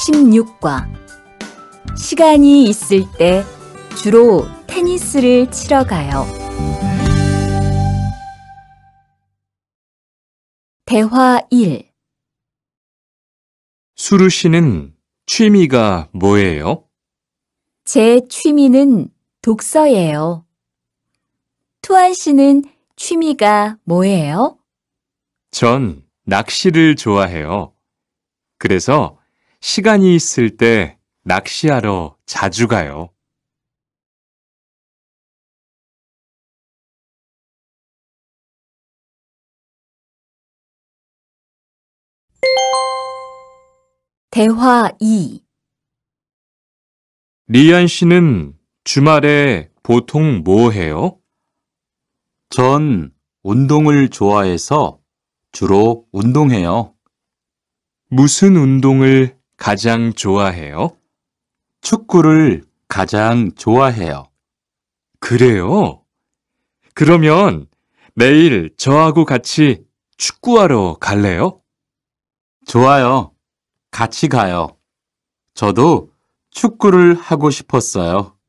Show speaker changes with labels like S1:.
S1: 16과 시간이 있을 때 주로 테니스를 치러 가요. 대화 1
S2: 수루 씨는 취미가 뭐예요?
S1: 제 취미는 독서예요. 투안 씨는 취미가 뭐예요?
S2: 전 낚시를 좋아해요. 그래서 시간이 있을 때 낚시하러 자주 가요.
S3: 대화 2
S2: 리안 씨는 주말에 보통 뭐 해요? 전 운동을 좋아해서 주로 운동해요. 무슨 운동을 가장 좋아해요? 축구를 가장 좋아해요. 그래요? 그러면 내일 저하고 같이 축구하러 갈래요? 좋아요. 같이 가요. 저도 축구를 하고 싶었어요.